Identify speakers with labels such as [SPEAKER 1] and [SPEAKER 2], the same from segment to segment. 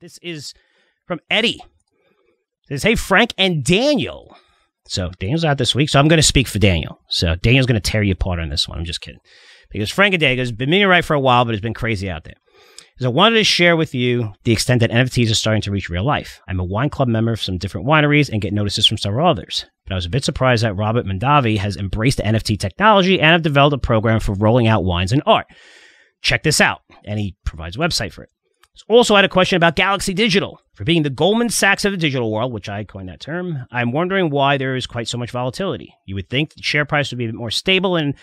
[SPEAKER 1] This is from Eddie. It says, hey, Frank and Daniel. So Daniel's out this week, so I'm going to speak for Daniel. So Daniel's going to tear you apart on this one. I'm just kidding. Because Frank and Daniel has been meaning right for a while, but it's been crazy out there. So I wanted to share with you the extent that NFTs are starting to reach real life. I'm a wine club member of some different wineries and get notices from several others. But I was a bit surprised that Robert Mondavi has embraced the NFT technology and have developed a program for rolling out wines and art. Check this out. And he provides a website for it. Also, had a question about Galaxy Digital. For being the Goldman Sachs of the digital world, which I coined that term, I'm wondering why there is quite so much volatility. You would think the share price would be a bit more stable and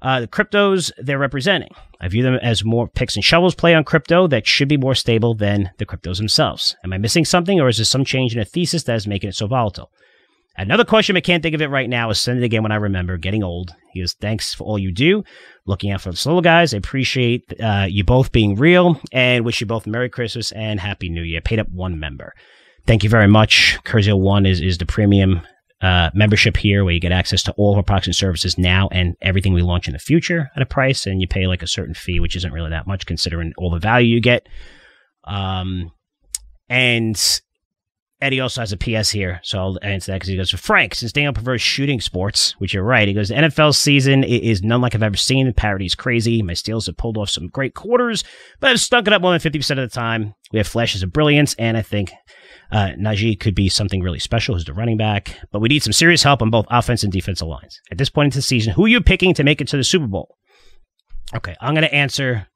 [SPEAKER 1] uh, the cryptos they're representing. I view them as more picks and shovels play on crypto that should be more stable than the cryptos themselves. Am I missing something, or is there some change in a thesis that is making it so volatile? Another question I can't think of it right now is send it again when I remember. Getting old. He goes, thanks for all you do. Looking out for us little guys. I appreciate uh, you both being real and wish you both Merry Christmas and Happy New Year. Paid up one member. Thank you very much. Curzio One is, is the premium uh, membership here where you get access to all of our products and services now and everything we launch in the future at a price. And you pay like a certain fee, which isn't really that much considering all the value you get. Um, and Eddie also has a PS here, so I'll answer that because he goes, Frank, since Daniel prefers shooting sports, which you're right, he goes, the NFL season is none like I've ever seen. The parody's crazy. My Steelers have pulled off some great quarters, but I've stunk it up more than 50% of the time. We have flashes of brilliance, and I think uh, Najee could be something really special as the running back, but we need some serious help on both offense and defensive lines. At this point in the season, who are you picking to make it to the Super Bowl? Okay, I'm going to answer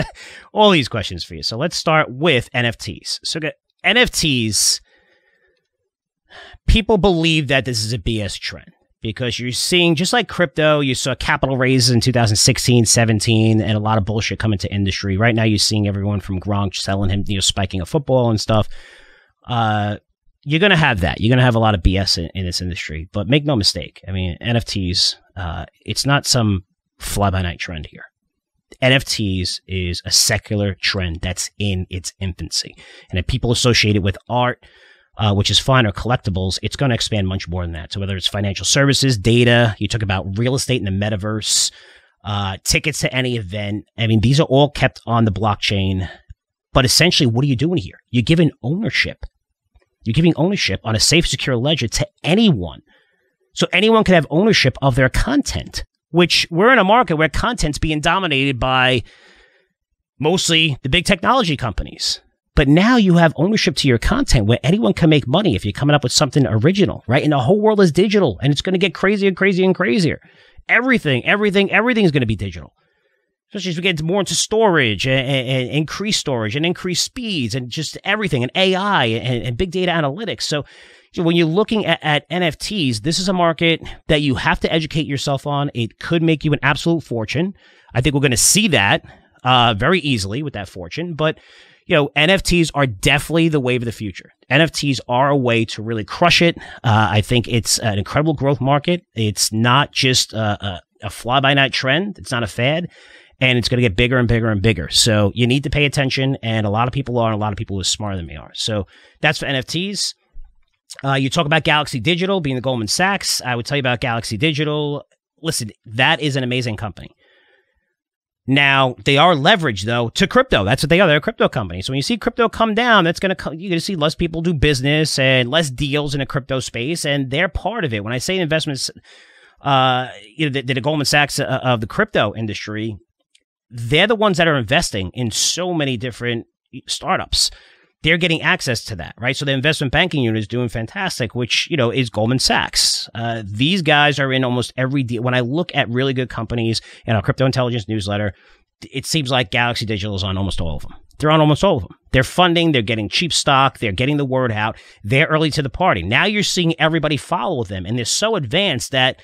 [SPEAKER 1] all these questions for you. So let's start with NFTs. So, get NFTs people believe that this is a BS trend because you're seeing just like crypto, you saw capital raises in 2016, 17, and a lot of bullshit coming to industry. Right now, you're seeing everyone from Gronk selling him, you know, spiking a football and stuff. Uh, you're gonna have that. You're gonna have a lot of BS in, in this industry. But make no mistake, I mean NFTs. Uh, it's not some fly by night trend here. NFTs is a secular trend that's in its infancy, and if people associate it with art uh, which is fine, or collectibles, it's going to expand much more than that. So whether it's financial services, data, you talk about real estate in the metaverse, uh, tickets to any event. I mean, these are all kept on the blockchain. But essentially, what are you doing here? You're giving ownership. You're giving ownership on a safe, secure ledger to anyone. So anyone can have ownership of their content, which we're in a market where content's being dominated by mostly the big technology companies. But now you have ownership to your content where anyone can make money if you're coming up with something original, right? And the whole world is digital and it's going to get crazier and crazier and crazier. Everything, everything, everything is going to be digital. Especially as we get more into storage and, and, and increased storage and increased speeds and just everything and AI and, and big data analytics. So when you're looking at, at, NFTs, this is a market that you have to educate yourself on. It could make you an absolute fortune. I think we're going to see that uh, very easily with that fortune. But you know, NFTs are definitely the wave of the future. NFTs are a way to really crush it. Uh, I think it's an incredible growth market. It's not just a, a, a fly by night trend. It's not a fad and it's going to get bigger and bigger and bigger. So you need to pay attention. And a lot of people are, and a lot of people are smarter than me are. So that's for NFTs. Uh, you talk about Galaxy Digital being the Goldman Sachs. I would tell you about Galaxy Digital. Listen, that is an amazing company. Now they are leveraged though to crypto. That's what they are. They're a crypto company. So when you see crypto come down, that's gonna you're gonna see less people do business and less deals in a crypto space, and they're part of it. When I say investments, uh, you know, the, the Goldman Sachs uh, of the crypto industry, they're the ones that are investing in so many different startups they're getting access to that, right? So the investment banking unit is doing fantastic, which, you know, is Goldman Sachs. Uh, these guys are in almost every deal. When I look at really good companies in our crypto intelligence newsletter, it seems like Galaxy Digital is on almost all of them. They're on almost all of them. They're funding, they're getting cheap stock, they're getting the word out, they're early to the party. Now you're seeing everybody follow them, and they're so advanced that,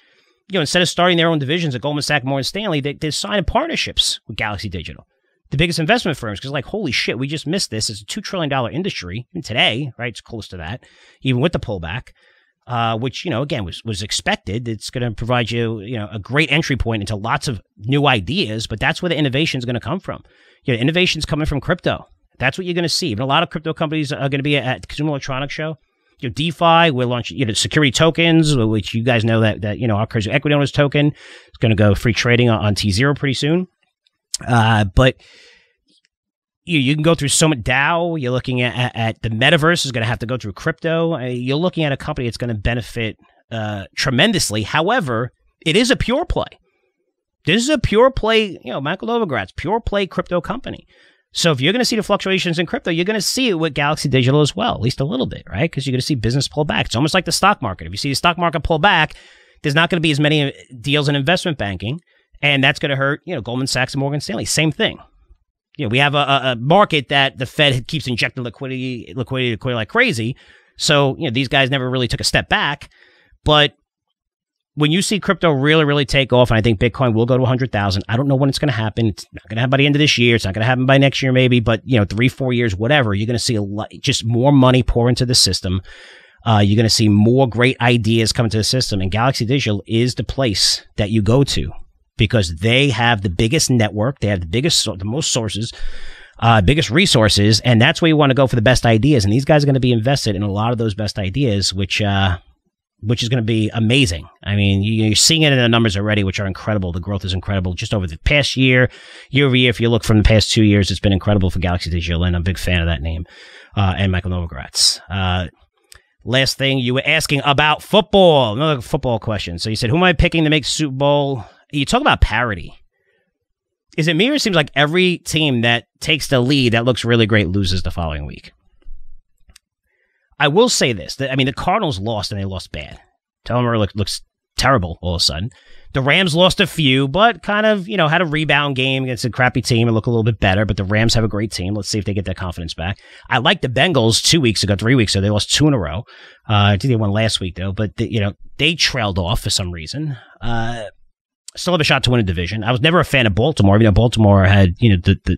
[SPEAKER 1] you know, instead of starting their own divisions at Goldman Sachs, Morgan Stanley, they, they're signing partnerships with Galaxy Digital the biggest investment firms because like holy shit we just missed this it's a $2 trillion industry today right it's close to that even with the pullback uh, which you know again was was expected it's going to provide you you know a great entry point into lots of new ideas but that's where the innovation is going to come from you know innovation's coming from crypto that's what you're going to see And a lot of crypto companies are going to be at consumer electronics show you know, DeFi, we're launching, you know, security tokens, which you guys know that, that, you know, our crazy equity owners token is going to go free trading on, on T0 pretty soon. Uh, but you, you can go through so much DAO. You're looking at, at the metaverse is going to have to go through crypto. Uh, you're looking at a company that's going to benefit uh, tremendously. However, it is a pure play. This is a pure play, you know, Michael Novogratz, pure play crypto company. So if you're going to see the fluctuations in crypto, you're going to see it with Galaxy Digital as well, at least a little bit, right? Because you're going to see business pull back. It's almost like the stock market. If you see the stock market pull back, there's not going to be as many uh, deals in investment banking and that's going to hurt you know Goldman Sachs and Morgan Stanley. Same thing. You know, we have a, a market that the Fed keeps injecting liquidity, liquidity, liquidity like crazy. So you know these guys never really took a step back. But when you see crypto really, really take off, and I think Bitcoin will go to 100,000, I don't know when it's going to happen. It's not going to happen by the end of this year. It's not going to happen by next year, maybe, but you know, three, four years, whatever, you're going to see a lot, just more money pour into the system. Uh, you're going to see more great ideas come into the system. And Galaxy Digital is the place that you go to because they have the biggest network, they have the biggest, the most sources, uh, biggest resources, and that's where you want to go for the best ideas. And these guys are going to be invested in a lot of those best ideas, which uh, which is going to be amazing. I mean, you're seeing it in the numbers already, which are incredible. The growth is incredible just over the past year, year over year. If you look from the past two years, it's been incredible for Galaxy Digital, and I'm a big fan of that name uh, and Michael Novogratz. Uh, last thing you were asking about football, another football question. So you said, "Who am I picking to make Super Bowl?" you talk about parity. Is it me or it seems like every team that takes the lead that looks really great loses the following week? I will say this: that, I mean, the Cardinals lost and they lost bad. Telmer look, looks terrible all of a sudden. The Rams lost a few, but kind of, you know, had a rebound game against a crappy team and look a little bit better. But the Rams have a great team. Let's see if they get their confidence back. I like the Bengals two weeks ago, three weeks ago. They lost two in a row. Uh, I think they won last week, though, but, the, you know, they trailed off for some reason. Uh, still have a shot to win a division. I was never a fan of Baltimore. You know, Baltimore had, you know, the, the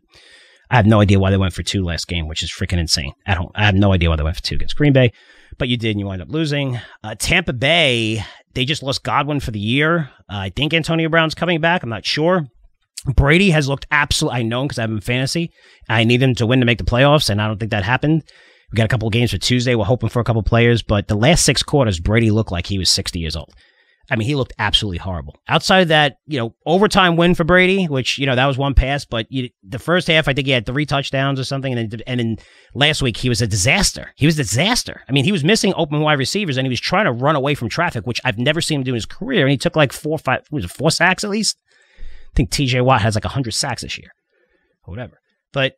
[SPEAKER 1] I have no idea why they went for two last game, which is freaking insane. I don't, I have no idea why they went for two against Green Bay, but you did and you wind up losing. Uh, Tampa Bay, they just lost Godwin for the year. Uh, I think Antonio Brown's coming back. I'm not sure. Brady has looked absolutely, I know because I have him in fantasy. I need him to win to make the playoffs, and I don't think that happened. We got a couple games for Tuesday. We're hoping for a couple players, but the last six quarters, Brady looked like he was 60 years old. I mean, he looked absolutely horrible. Outside of that, you know, overtime win for Brady, which you know that was one pass, but you, the first half, I think he had three touchdowns or something, and then, and then last week he was a disaster. He was a disaster. I mean, he was missing open wide receivers, and he was trying to run away from traffic, which I've never seen him do in his career. And he took like four, five, was it four sacks at least? I think T.J. Watt has like hundred sacks this year, or whatever. But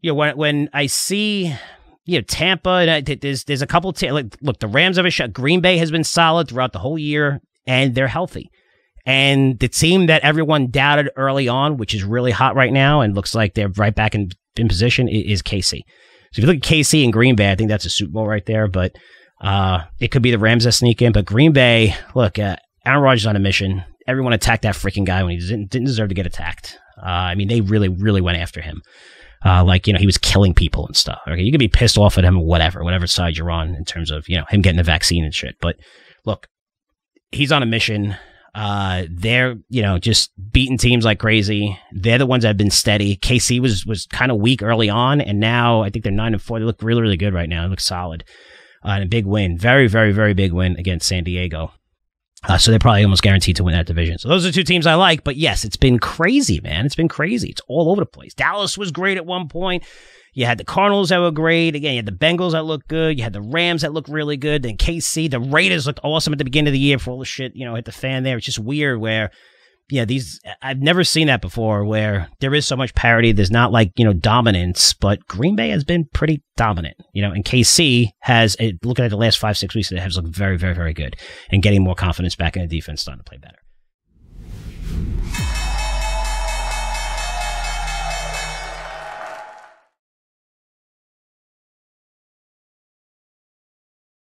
[SPEAKER 1] you know, when when I see you know Tampa. And there's there's a couple. look, the Rams have a shot. Green Bay has been solid throughout the whole year, and they're healthy. And the team that everyone doubted early on, which is really hot right now, and looks like they're right back in, in position, is KC. So if you look at KC and Green Bay, I think that's a Super Bowl right there. But uh, it could be the Rams that sneak in. But Green Bay, look, uh, Aaron Rodgers on a mission. Everyone attacked that freaking guy when he didn't, didn't deserve to get attacked. Uh, I mean, they really, really went after him uh, like you know he was killing people and stuff. Okay, you could be pissed off at him, whatever, whatever side you're on in terms of you know him getting the vaccine and shit. But look, he's on a mission. Uh, they're you know just beating teams like crazy. They're the ones that have been steady. KC was was kind of weak early on, and now I think they're nine and four. They look really really good right now. They look solid. Uh, and a big win, very very very big win against San Diego. Uh, so they're probably almost guaranteed to win that division. So those are two teams I like. But yes, it's been crazy, man. It's been crazy. It's all over the place. Dallas was great at one point. You had the Cardinals that were great. Again, you had the Bengals that looked good. You had the Rams that looked really good. Then KC, the Raiders looked awesome at the beginning of the year for all the shit, you know, hit the fan there. It's just weird where yeah, these I've never seen that before where there is so much parity. There's not like, you know, dominance, but Green Bay has been pretty dominant, you know, and KC has, looking at the last five, six weeks, it has looked very, very, very good and getting more confidence back in the defense, starting to play better.